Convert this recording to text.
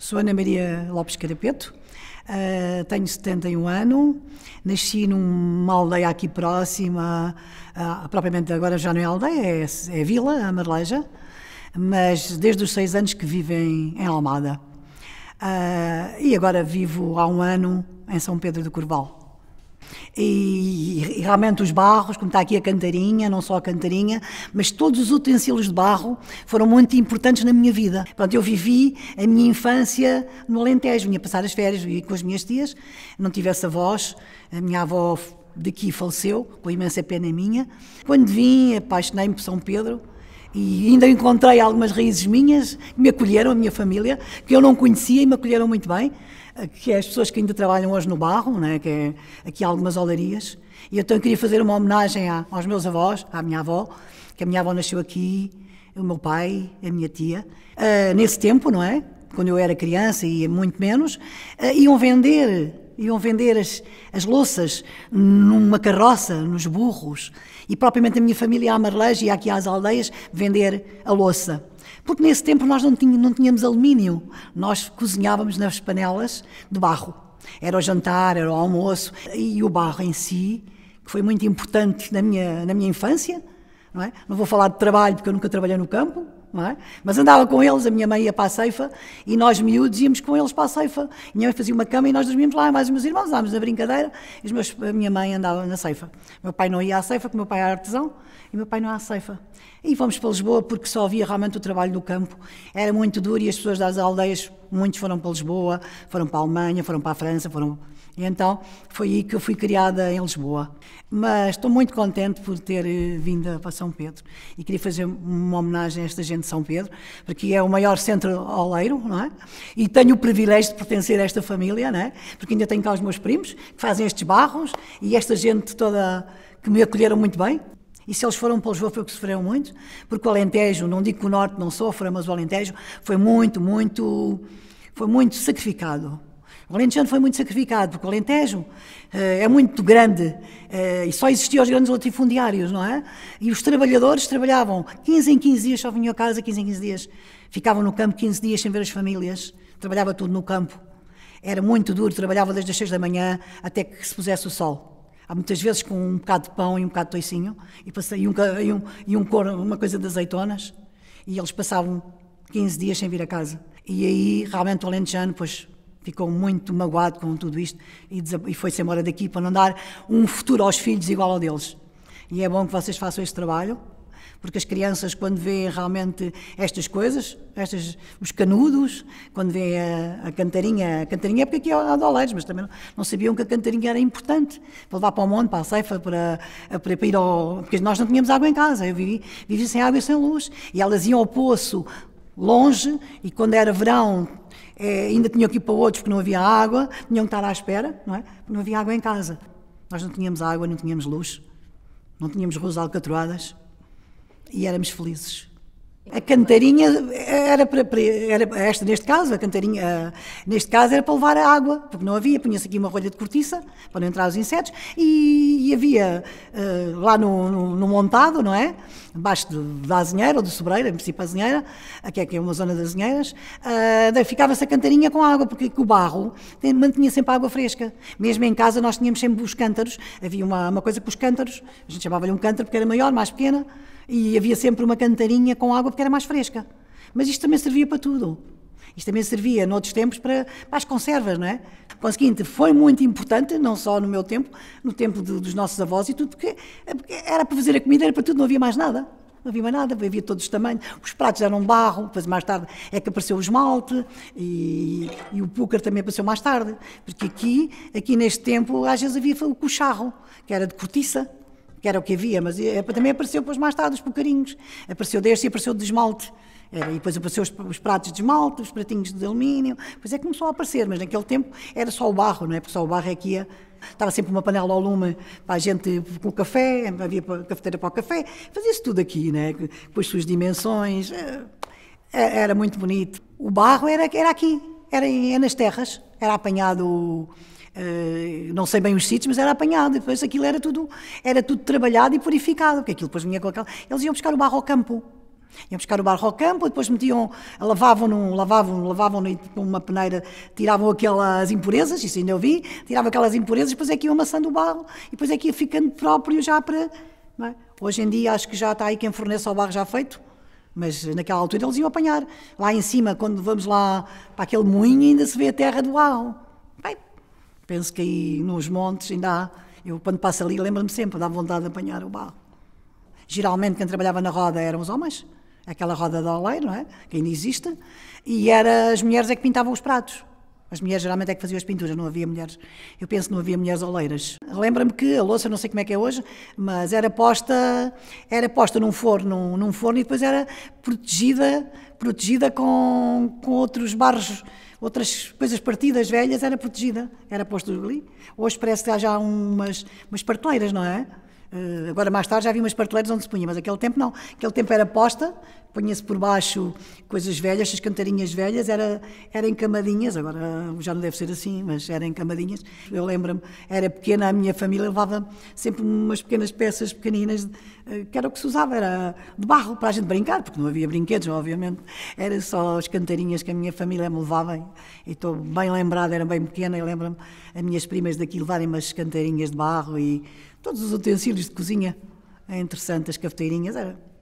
Sou Ana Maria Lopes Carapeto, uh, tenho 71 anos, nasci numa aldeia aqui próxima, uh, propriamente agora já não é aldeia, é, é vila, a Marleja, mas desde os seis anos que vivo em, em Almada. Uh, e agora vivo há um ano em São Pedro do Corval. E, e, realmente os barros, como está aqui a cantarinha, não só a cantarinha, mas todos os utensílios de barro foram muito importantes na minha vida. Pronto, eu vivi a minha infância no Alentejo, vinha passar as férias e com as minhas tias, não tivesse avós, a minha avó daqui faleceu, com imensa pena minha. Quando vim, apaixonei-me por São Pedro, e ainda encontrei algumas raízes minhas que me acolheram, a minha família, que eu não conhecia e me acolheram muito bem, eh, que é as pessoas que ainda trabalham hoje no barro, né, que é aqui há algumas olarias. E então eu queria fazer uma homenagem a, aos meus avós, à minha avó, que a minha avó nasceu aqui, o meu pai, a minha tia, uh, nesse tempo, não é? Quando eu era criança e muito menos, uh, iam vender iam vender as, as louças numa carroça, nos burros. E propriamente a minha família à Marleja e aqui às aldeias vender a louça. Porque nesse tempo nós não tínhamos, não tínhamos alumínio, nós cozinhávamos nas panelas de barro. Era o jantar, era o almoço e o barro em si, que foi muito importante na minha, na minha infância. Não, é? não vou falar de trabalho porque eu nunca trabalhei no campo, é? Mas andava com eles, a minha mãe ia para a ceifa e nós miúdos íamos com eles para a ceifa. Minha mãe fazia uma cama e nós dormíamos lá, mais os meus irmãos, andávamos na brincadeira e meus, a minha mãe andava na ceifa. Meu pai não ia à ceifa, porque meu pai era artesão e meu pai não ia à ceifa. E fomos para Lisboa porque só havia realmente o trabalho do campo. Era muito duro e as pessoas das aldeias, muitos foram para Lisboa, foram para a Alemanha, foram para a França, foram. E então foi aí que eu fui criada em Lisboa. Mas estou muito contente por ter eh, vindo para São Pedro e queria fazer uma homenagem a esta gente de São Pedro, porque é o maior centro oleiro, não é? E tenho o privilégio de pertencer a esta família, não é? Porque ainda tenho cá os meus primos que fazem estes barros e esta gente toda que me acolheram muito bem. E se eles foram para Lisboa foi porque sofreram muito, porque o Alentejo, não digo que o Norte não sofra, mas o Alentejo foi muito, muito, foi muito sacrificado. O Alentejo foi muito sacrificado, porque o Alentejo eh, é muito grande eh, e só existiam os grandes latifundiários, não é? E os trabalhadores trabalhavam 15 em 15 dias, só vinham a casa 15 em 15 dias. Ficavam no campo 15 dias sem ver as famílias, trabalhava tudo no campo. Era muito duro, trabalhava desde as 6 da manhã até que se pusesse o sol. Há muitas vezes com um bocado de pão e um bocado de toicinho e, passei, e, um, e, um, e um cor, uma coisa de azeitonas e eles passavam 15 dias sem vir a casa. E aí realmente o alentejano, pois ficou muito magoado com tudo isto e, e foi-se embora daqui para não dar um futuro aos filhos igual ao deles. E é bom que vocês façam este trabalho porque as crianças, quando vêem realmente estas coisas, estes, os canudos, quando vêem a, a cantarinha, a cantarinha é porque aqui há é doleiros, mas também não, não, sabiam que a cantarinha era importante para levar para o monte, para a ceifa, para, para, para ir ao. porque nós não tínhamos água em casa, eu vivi, vivi sem água e sem luz. E elas iam ao poço longe e quando era verão é, ainda tinham que ir para outros porque não havia água, tinham que estar à espera, não é? Porque não havia água em casa. Nós não tínhamos água, não tínhamos luz, não tínhamos ruas alcatroadas e éramos felizes. A cantarinha era para, era esta neste caso, a cantarinha neste caso era para levar a água, porque não havia, punha-se aqui uma rolha de cortiça para não entrar os insetos e, e havia uh, lá no, no, no, montado, não é? Abaixo de, da azinheira ou do sobreira, em princípio a azinheira, aqui é é uma zona das azinheiras, uh, eh, ficava-se a cantarinha com água, porque o barro tem, mantinha sempre a água fresca. Mesmo em casa nós tínhamos sempre os cântaros, havia uma, uma coisa com os cântaros, a gente chamava-lhe um cântaro porque era maior, mais pequena, e havia sempre uma cantarinha com água, porque era mais fresca. Mas isto também servia para tudo. Isto também servia, noutros tempos, para, para as conservas, não é? O seguinte foi muito importante, não só no meu tempo, no tempo de, dos nossos avós e tudo, porque era para fazer a comida, era para tudo, não havia mais nada. Não havia mais nada, havia todos os tamanhos. Os pratos eram barro, depois mais tarde é que apareceu o esmalte e, e o púcar também apareceu mais tarde. Porque aqui, aqui neste tempo, às vezes havia o cucharro, que era de cortiça, que era o que havia, mas eh, também apareceu depois mais tarde os porcarinhos. Apareceu deste e apareceu de esmalte. e depois apareceu os, pratos de esmalte, os pratinhos de alumínio, pois é que começou a aparecer, mas naquele tempo era só o barro, não é? Porque só o barro é que ia. Estava sempre uma panela ao lume para a gente com o café, havia cafeteira para o café, fazia-se tudo aqui, né? com as suas dimensões, eh, eh, era muito bonito. O barro era, era aqui, era, era é nas terras, era apanhado eh, não sei bem os sítios, mas era apanhado. E depois aquilo era tudo, era tudo trabalhado e purificado, porque aquilo depois vinha com aquela. Eles iam buscar o barro ao campo. Iam buscar o barro ao campo, depois metiam, lavavam, num, lavavam, lavavam numa peneira, tiravam aquelas impurezas, isso ainda eu vi, tiravam aquelas impurezas, depois é que iam amassando o barro, e depois é que ia ficando próprio já para. É? Hoje em dia acho que já está aí quem fornece ao barro já feito, mas naquela altura eles iam apanhar. Lá em cima, quando vamos lá para aquele moinho, ainda se vê a terra do barro. Bem, Penso que aí nos montes ainda há. Eu, quando passo ali, lembro-me sempre, dá vontade de apanhar o barro. Geralmente, quem trabalhava na roda eram os homens, aquela roda do oleiro, não é? Que ainda existe, e era, as mulheres é que pintavam os pratos. As mulheres geralmente é que faziam as pinturas, não havia mulheres. Eu penso que não havia mulheres oleiras. Lembra-me que a louça, não sei como é que é hoje, mas era posta, era posta num forno, num forno e depois era protegida, protegida com, com outros barros, outras coisas partidas velhas, era protegida, era posta ali. Hoje parece que há já umas, umas parteiras, não é? Eh, agora, mais tarde, já vi umas prateleiras onde se punha, mas aquele tempo não. Aquele tempo era posta, punha-se por baixo coisas velhas, as cantarinhas velhas, era, era em camadinhas, agora já não deve ser assim, mas era em camadinhas. Eu lembro-me, era pequena, a minha família levava sempre umas pequenas peças pequeninas, eh, que era o que se usava, era de barro, para a gente brincar, porque não havia brinquedos, obviamente. Era só as cantarinhas que a minha família me levava, e estou bem lembrada, era bem pequena, e lembro-me as minhas primas daqui levarem umas cantarinhas de barro e todos os utensílios de cozinha, entre é santas cafeteirinhas, era